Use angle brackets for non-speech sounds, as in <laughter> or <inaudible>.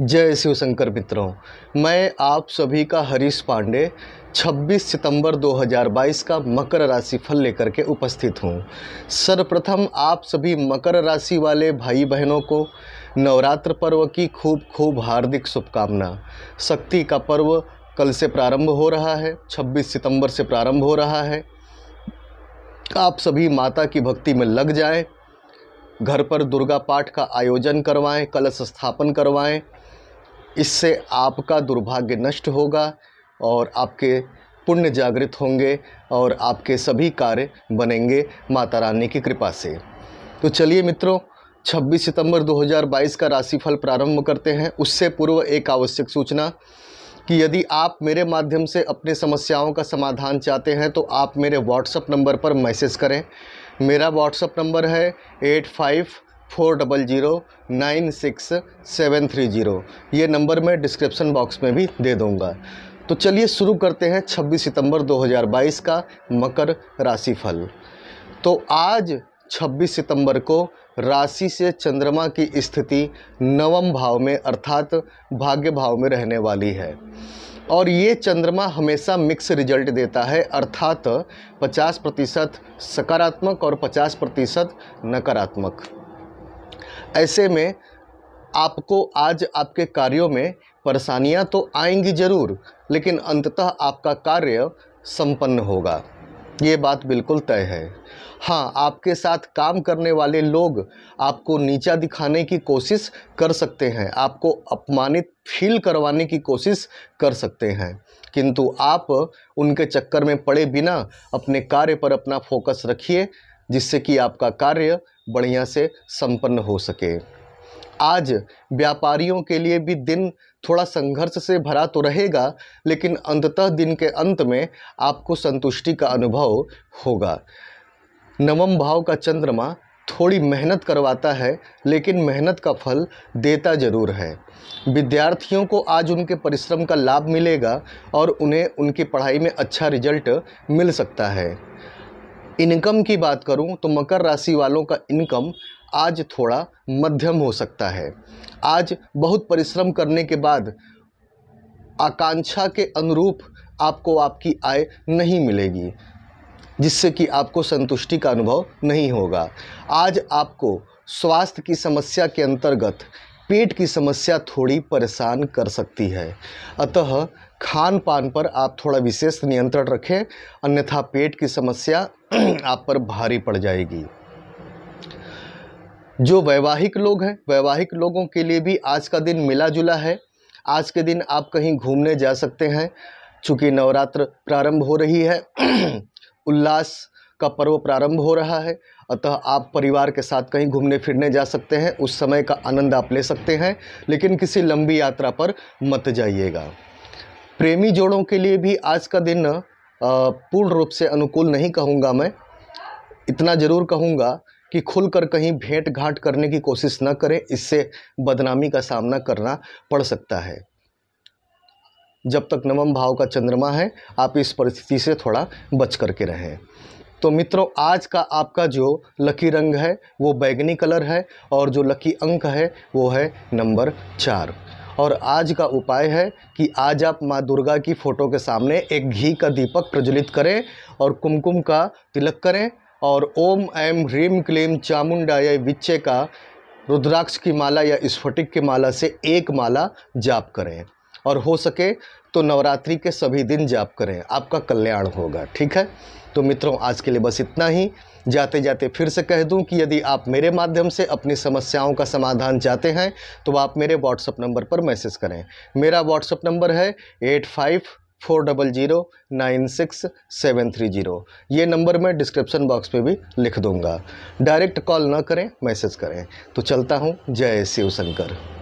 जय शिव शंकर मित्रों मैं आप सभी का हरीश पांडे 26 सितंबर 2022 का मकर राशि फल लेकर के उपस्थित हूँ सर्वप्रथम आप सभी मकर राशि वाले भाई बहनों को नवरात्र पर्व की खूब खूब हार्दिक शुभकामना शक्ति का पर्व कल से प्रारंभ हो रहा है 26 सितंबर से प्रारंभ हो रहा है आप सभी माता की भक्ति में लग जाएं घर पर दुर्गा पाठ का आयोजन करवाएं कलश स्थापन करवाएं इससे आपका दुर्भाग्य नष्ट होगा और आपके पुण्य जागृत होंगे और आपके सभी कार्य बनेंगे माता रानी की कृपा से तो चलिए मित्रों 26 सितंबर 2022 का राशिफल प्रारंभ करते हैं उससे पूर्व एक आवश्यक सूचना कि यदि आप मेरे माध्यम से अपने समस्याओं का समाधान चाहते हैं तो आप मेरे व्हाट्सएप नंबर पर मैसेज करें मेरा व्हाट्सएप नंबर है eight five four double zero nine six seven three zero ये नंबर मैं डिस्क्रिप्शन बॉक्स में भी दे दूँगा तो चलिए शुरू करते हैं 26 सितंबर 2022 का मकर राशिफल तो आज 26 सितंबर को राशि से चंद्रमा की स्थिति नवम भाव में अर्थात भाग्य भाव में रहने वाली है और ये चंद्रमा हमेशा मिक्स रिजल्ट देता है अर्थात 50 प्रतिशत सकारात्मक और 50 प्रतिशत नकारात्मक ऐसे में आपको आज आपके कार्यों में परेशानियां तो आएंगी ज़रूर लेकिन अंततः आपका कार्य संपन्न होगा ये बात बिल्कुल तय है हाँ आपके साथ काम करने वाले लोग आपको नीचा दिखाने की कोशिश कर सकते हैं आपको अपमानित फील करवाने की कोशिश कर सकते हैं किंतु आप उनके चक्कर में पड़े बिना अपने कार्य पर अपना फोकस रखिए जिससे कि आपका कार्य बढ़िया से संपन्न हो सके आज व्यापारियों के लिए भी दिन थोड़ा संघर्ष से भरा तो रहेगा लेकिन अंततः दिन के अंत में आपको संतुष्टि का अनुभव होगा नवम भाव का चंद्रमा थोड़ी मेहनत करवाता है लेकिन मेहनत का फल देता ज़रूर है विद्यार्थियों को आज उनके परिश्रम का लाभ मिलेगा और उन्हें उनकी पढ़ाई में अच्छा रिजल्ट मिल सकता है इनकम की बात करूं तो मकर राशि वालों का इनकम आज थोड़ा मध्यम हो सकता है आज बहुत परिश्रम करने के बाद आकांक्षा के अनुरूप आपको आपकी आय नहीं मिलेगी जिससे कि आपको संतुष्टि का अनुभव नहीं होगा आज आपको स्वास्थ्य की समस्या के अंतर्गत पेट की समस्या थोड़ी परेशान कर सकती है अतः खान पान पर आप थोड़ा विशेष नियंत्रण रखें अन्यथा पेट की समस्या <clears throat> आप पर भारी पड़ जाएगी जो वैवाहिक लोग हैं वैवाहिक लोगों के लिए भी आज का दिन मिला जुला है आज के दिन आप कहीं घूमने जा सकते हैं चूँकि नवरात्र प्रारंभ हो रही है <clears throat> उल्लास का पर्व प्रारंभ हो रहा है अतः आप परिवार के साथ कहीं घूमने फिरने जा सकते हैं उस समय का आनंद आप ले सकते हैं लेकिन किसी लंबी यात्रा पर मत जाइएगा प्रेमी जोड़ों के लिए भी आज का दिन पूर्ण रूप से अनुकूल नहीं कहूँगा मैं इतना ज़रूर कहूँगा कि खुलकर कहीं भेंट घाट करने की कोशिश न करें इससे बदनामी का सामना करना पड़ सकता है जब तक नवम भाव का चंद्रमा है आप इस परिस्थिति से थोड़ा बच करके रहें तो मित्रों आज का आपका जो लकी रंग है वो बैगनी कलर है और जो लकी अंक है वो है नंबर चार और आज का उपाय है कि आज आप माँ दुर्गा की फ़ोटो के सामने एक घी का दीपक प्रज्वलित करें और कुमकुम का तिलक करें और ओम ऐम ह्रीम क्लीम या विच्चे का रुद्राक्ष की माला या स्फटिक की माला से एक माला जाप करें और हो सके तो नवरात्रि के सभी दिन जाप करें आपका कल्याण होगा ठीक है तो मित्रों आज के लिए बस इतना ही जाते जाते फिर से कह दूं कि यदि आप मेरे माध्यम से अपनी समस्याओं का समाधान चाहते हैं तो आप मेरे व्हाट्सअप नंबर पर मैसेज करें मेरा व्हाट्सअप नंबर है eight five four double zero nine six seven three zero ये नंबर मैं डिस्क्रिप्शन बॉक्स में भी लिख दूंगा डायरेक्ट कॉल ना करें मैसेज करें तो चलता हूँ जय शिव शंकर